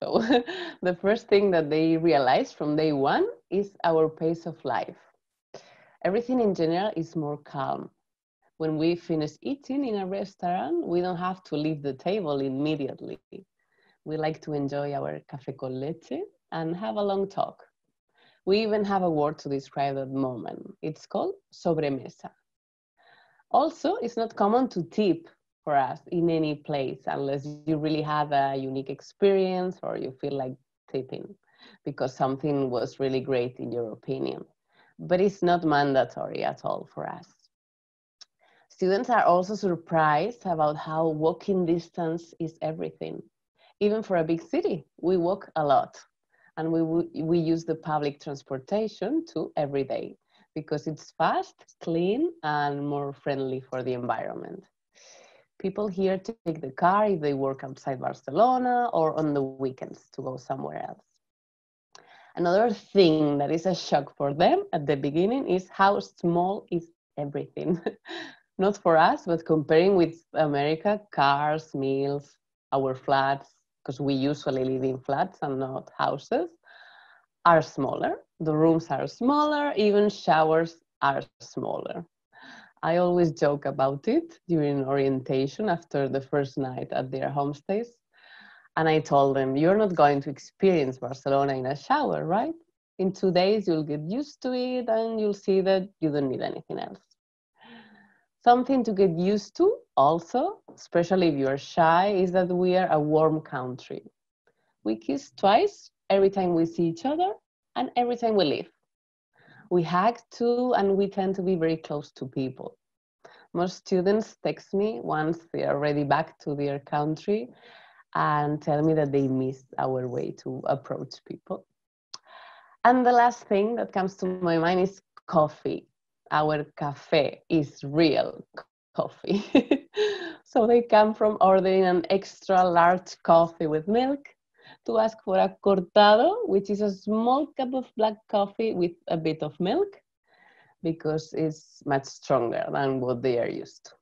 So the first thing that they realize from day one is our pace of life. Everything in general is more calm. When we finish eating in a restaurant, we don't have to leave the table immediately. We like to enjoy our café con leche and have a long talk. We even have a word to describe that moment. It's called sobremesa. Also, it's not common to tip for us in any place unless you really have a unique experience or you feel like tipping because something was really great in your opinion. But it's not mandatory at all for us. Students are also surprised about how walking distance is everything. Even for a big city, we walk a lot and we, we use the public transportation too every day because it's fast, clean, and more friendly for the environment people here take the car if they work outside Barcelona or on the weekends to go somewhere else. Another thing that is a shock for them at the beginning is how small is everything. Not for us, but comparing with America, cars, meals, our flats, because we usually live in flats and not houses, are smaller. The rooms are smaller, even showers are smaller. I always joke about it during orientation after the first night at their homestays. And I told them, You're not going to experience Barcelona in a shower, right? In two days, you'll get used to it and you'll see that you don't need anything else. Something to get used to also, especially if you're shy, is that we are a warm country. We kiss twice every time we see each other and every time we leave we hug too, and we tend to be very close to people. Most students text me once they are ready back to their country and tell me that they miss our way to approach people. And the last thing that comes to my mind is coffee. Our cafe is real coffee. so they come from ordering an extra large coffee with milk to ask for a cortado, which is a small cup of black coffee with a bit of milk, because it's much stronger than what they are used to.